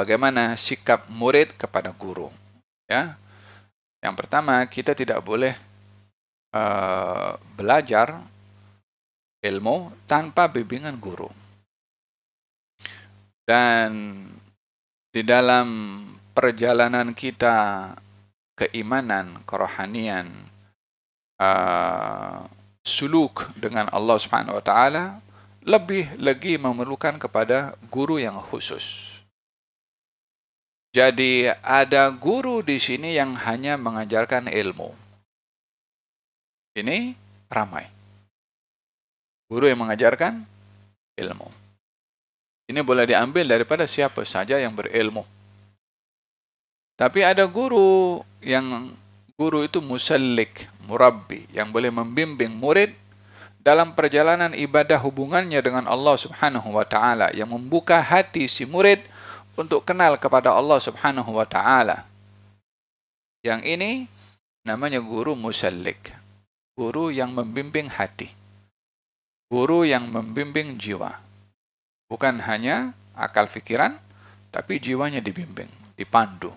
bagaimana sikap murid kepada guru. Ya, yang pertama kita tidak boleh uh, belajar ilmu tanpa bimbingan guru. Dan di dalam perjalanan kita keimanan, kerohanian, uh, suluk dengan Allah Subhanahu wa taala lebih lagi memerlukan kepada guru yang khusus. Jadi ada guru di sini yang hanya mengajarkan ilmu. Ini ramai. Guru yang mengajarkan ilmu. Ini boleh diambil daripada siapa saja yang berilmu. Tapi ada guru yang guru itu musallik, murabbi, yang boleh membimbing murid dalam perjalanan ibadah hubungannya dengan Allah Subhanahu wa taala yang membuka hati si murid untuk kenal kepada Allah Subhanahu wa taala. Yang ini namanya guru musallik. Guru yang membimbing hati. Guru yang membimbing jiwa. Bukan hanya akal pikiran, tapi jiwanya dibimbing, dipandu.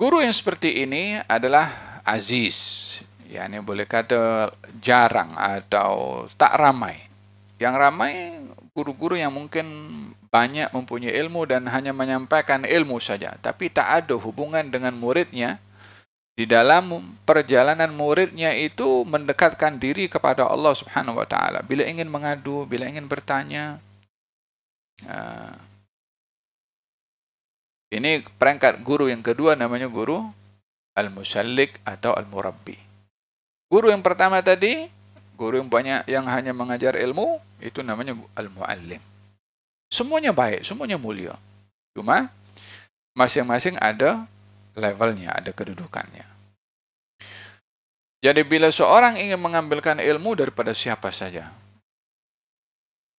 Guru yang seperti ini adalah aziz, yakni boleh kata jarang atau tak ramai. Yang ramai guru-guru yang mungkin banyak mempunyai ilmu dan hanya menyampaikan ilmu saja, tapi tak ada hubungan dengan muridnya. Di dalam perjalanan muridnya itu mendekatkan diri kepada Allah Subhanahu wa taala. Bila ingin mengadu, bila ingin bertanya, uh, ini perangkat guru yang kedua namanya guru al-musallik atau al-murabbi. Guru yang pertama tadi guru yang banyak yang hanya mengajar ilmu, itu namanya al-muallim. Semuanya baik, semuanya mulia. Cuma, masing-masing ada levelnya, ada kedudukannya. Jadi bila seorang ingin mengambilkan ilmu daripada siapa saja,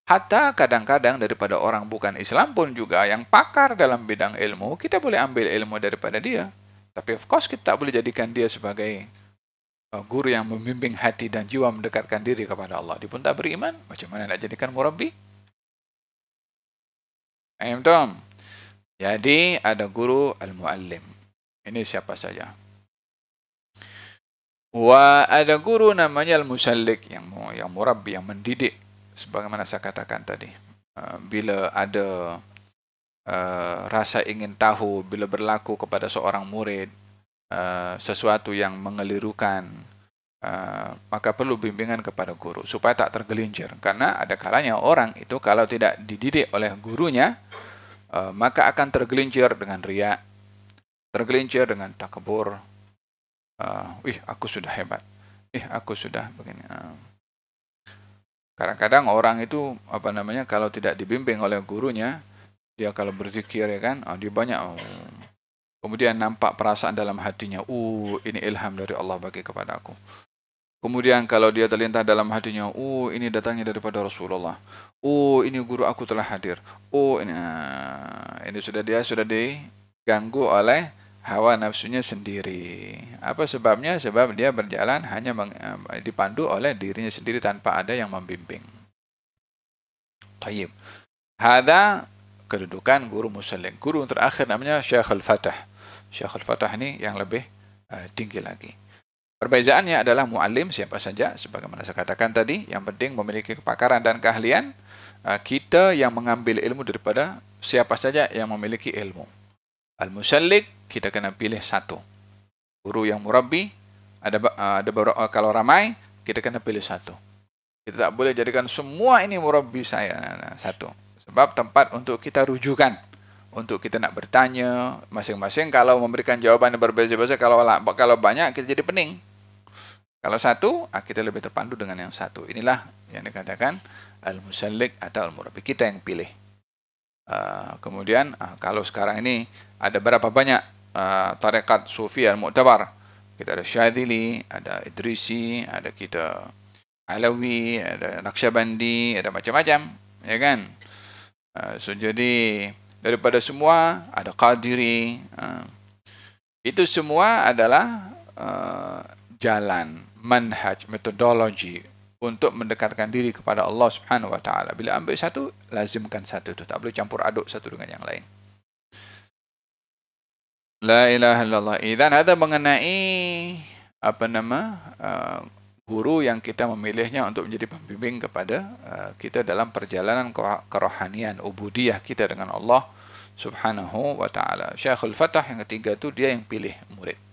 hatta kadang-kadang daripada orang bukan Islam pun juga yang pakar dalam bidang ilmu, kita boleh ambil ilmu daripada dia. Tapi of course kita tak boleh jadikan dia sebagai Eh, guru yang membimbing hati dan jiwa mendekatkan diri kepada Allah. Dia pun tak beriman, macam mana nak jadikan murabbi? Ayam Tom. Jadi ada guru al-muallim. Ini siapa saja. Wa ada guru namanya al-musallik yang yang murabbi, yang mendidik. Sebagaimana saya katakan tadi. Eh, bila ada uh, rasa ingin tahu, bila berlaku kepada seorang murid, uh, sesuatu yang mengelirukan, uh, maka perlu bimbingan kepada guru supaya tak tergelincir. Karena ada kalanya orang itu kalau tidak dididik oleh gurunya, uh, maka akan tergelincir dengan riak, tergelincir dengan takabur. Uh, Ih, aku sudah hebat. Ih, aku sudah begini. Uh, Kadang-kadang orang itu apa namanya kalau tidak dibimbing oleh gurunya, dia kalau berzikir ya kan, oh, dia banyak oh, Kemudian nampak perasaan dalam hatinya, uh ini ilham dari Allah bagi kepada aku. Kemudian kalau dia terlintas dalam hatinya, uh ini datangnya daripada Rasulullah. Uh ini guru aku telah hadir. Uh ini, ah, ini sudah dia sudah diganggu oleh hawa nafsunya sendiri. Apa sebabnya? Sebab dia berjalan hanya eh, dipandu oleh dirinya sendiri tanpa ada yang membimbing. Tayyib. Hada kedudukan guru muslim. Guru terakhir namanya Syekh Al-Fatah. Syekhul Fatah ini yang lebih uh, tinggi lagi. Perbezaannya adalah muallim siapa saja, sebagaimana saya katakan tadi, yang penting memiliki kepakaran dan keahlian, uh, kita yang mengambil ilmu daripada siapa saja yang memiliki ilmu. Al-Musallik, kita kena pilih satu. Guru yang murabi, ada, uh, ada beberapa, uh, kalau ramai, kita kena pilih satu. Kita tak boleh jadikan semua ini murabi saya, satu. Sebab tempat untuk kita rujukan. untuk kita nak bertanya masing-masing kalau memberikan jawaban yang berbeza-beza kalau kalau banyak kita jadi pening kalau satu ah, kita lebih terpandu dengan yang satu inilah yang dikatakan al-musallik atau al-murabi kita yang pilih ah, kemudian ah, kalau sekarang ini ada berapa banyak tarekat sufi al-mu'tabar kita ada syadili ada Idrisi, ada kita Alawi, ada naksabandi ada macam-macam, ya kan? so jadi daripada semua ada qadiri ha. itu semua adalah ha, jalan manhaj metodologi untuk mendekatkan diri kepada Allah Subhanahu wa taala bila ambil satu lazimkan satu itu tak boleh campur aduk satu dengan yang lain la ilaha illallah idan ada mengenai apa nama ha, guru yang kita memilihnya untuk menjadi pembimbing kepada uh, kita dalam perjalanan kerohanian ubudiyah kita dengan Allah Subhanahu wa taala. Syekhul Fatah yang ketiga itu dia yang pilih murid.